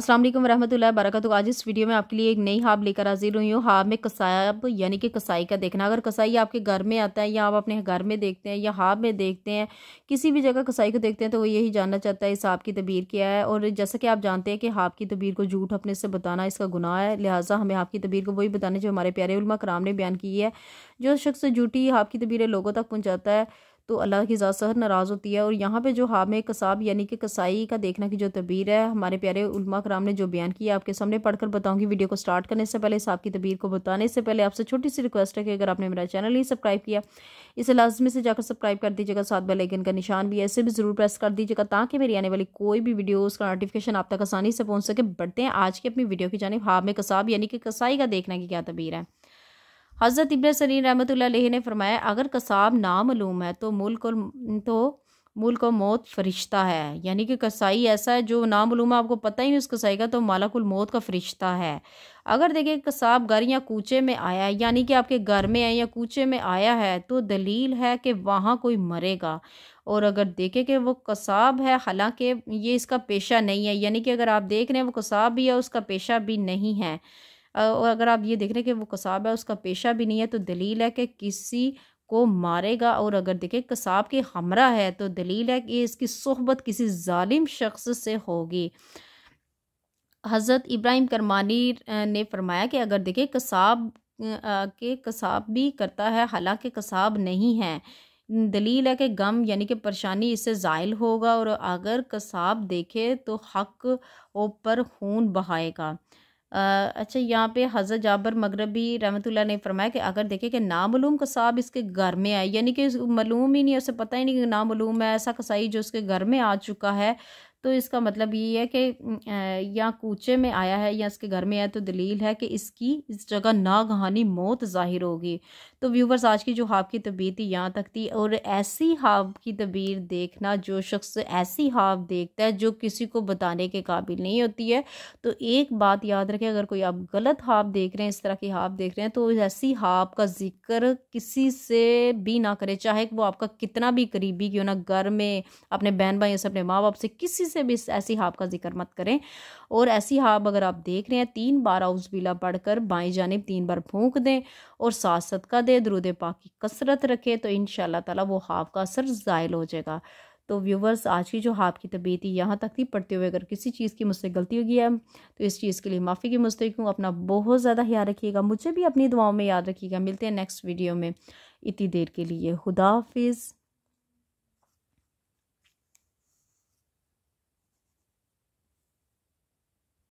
असलम वरहमल बरकत आज इस वीडियो में आपके लिए एक नई हाब लेकर हाजिर हुई हूँ हाब में कसाब यानी कि कसाई का देखना अगर कसाई आपके घर में आता है या आप अपने घर में देखते हैं या हाब में देखते हैं किसी भी जगह कसाई को देखते हैं तो वो यही जानना चाहता है इस हाब की तबीर क्या है और जैसा कि आप जानते हैं कि हाब की तबीर को झूठ अपने से बताना इसका गुनाह है लिहाजा हमें हाब की तबीर को वही बताना जो हमारे प्यारे उलमा कराम ने बयान की है जो शख्स झूठी हाब की तबीरें लोगों तक पहुँचाता है तो अल्लाह की ज़्यादा सहर नाराज़ होती है और यहाँ पर जो हाम कसाब यानी कि कसाई का देखना की जो तबीर है हमारे प्यारे उलमा कराम ने जो बयान किया आपके सामने पढ़कर बताऊँगी वीडियो को स्टार्ट करने से पहले इस आपकी तबीर को बताने से पहले आपसे छोटी सी रिक्वेस्ट है कि अगर आपने मेरा चैनल ही सब्सक्राइब किया इसे लाजमी से जाकर सब्सक्राइब कर दीजिएगा साथ बेलाइकन का निशान भी ऐसे भी ज़रूर प्रेस कर दीजिएगा ताकि मेरी आने वाली कोई भी वीडियो उसका नोटिफिकेशन आप तक आसानी से पहुँच सके बढ़ते हैं आज की अपनी वीडियो की जानब हाम कसाब यानी कि कसाई का देखना की क्या तबीर है हज़रत इबन सरीन रहमत ने फरमाया अगर कसाब नामूम है तो मुल्क और तो मुल्क और मौत फरिश्ता है यानी कि कसाई ऐसा है जो नामूम है आपको पता ही नहीं उस कसाई का तो मालाकुल मौत का फरिश्ता है अगर देखिए कसाब घर या कूचे में आया है यानी कि आपके घर में है या कूचे में आया है तो दलील है कि वहाँ कोई मरेगा और अगर देखें कि वो कसाब है हालांकि ये इसका पेशा नहीं है यानी कि अगर आप देख रहे हैं वो कसाब भी है उसका पेशा भी नहीं है और अगर आप ये देख रहे हैं कि वो कसाब है उसका पेशा भी नहीं है तो दलील है कि किसी को मारेगा और अगर देखें कसाब के हमरा है तो दलील है कि इसकी सहबत किसी ालिम शख्स से होगी हज़रत इब्राहिम करमानी ने फरमाया कि अगर देखें कसाब के कसाब भी करता है हालांकि कसाब नहीं है दलील है कि गम यानी कि परेशानी इससे ज़ायल होगा और अगर कसाब देखे तो हक ऊपर खून बहाएगा अच्छा यहाँ पे हज़रत जाबर मगरबी रहमतुल्लाह ने फरमाया कि अगर देखे कि नामूम कसाब इसके घर में आए यानी कि मलूम ही नहीं उसे पता ही नहीं कि नामूम है ऐसा कसाई जो उसके घर में आ चुका है तो इसका मतलब ये है कि या कूचे में आया है या इसके घर में आया तो दलील है कि इसकी इस जगह नागहानी मौत ज़ाहिर होगी तो व्यूवर्स आज की जो हाव की तबीयत थी यहाँ तक थी और ऐसी हाव की तबीर देखना जो शख्स ऐसी हाव देखता है जो किसी को बताने के काबिल नहीं होती है तो एक बात याद रखें अगर कोई आप गलत हाव देख रहे हैं इस तरह की हाफ देख रहे हैं तो ऐसी हाव का जिक्र किसी से भी ना करें चाहे वो आपका कितना भी करीबी क्यों ना घर में अपने बहन भाई से अपने माँ बाप से किसी से भी ऐसी हाब का जिक्र मत करें और ऐसी हाब अगर आप देख रहे हैं तीन बार आउज बिला पढ़कर बाएं जानब तीन बार फूंक दें और साथ सदका दे दरुद पाक की कसरत रखें तो इन ताला वो हाब का असर ज़ायल हो जाएगा तो व्यूवर्स आज की जो की तबीयत यहाँ तक थी पढ़ते हुए अगर किसी चीज़ की मुझसे गलती हो गई है तो इस चीज़ के लिए माफ़ी की मुस्तक हूँ अपना बहुत ज़्यादा ख्याल रखिएगा मुझे भी अपनी दुआओं में याद रखिएगा मिलते हैं नेक्स्ट वीडियो में इतनी देर के लिए खुदाफिज़